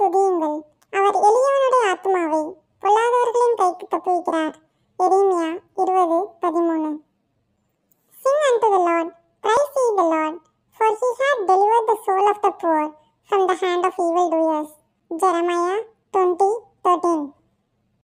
துதியுங்கள் அவர் எளியவனுடைய ஆத்மாவை பொல்லாதவர்களின் கைக்கு தப்புவிக்கிறார் எரீமியா இருபது பதிமூணு Sing unto the Lord, praise ye the Lord, for he hath delivered the soul of the poor from the hand of evildoers. Jeremiah 20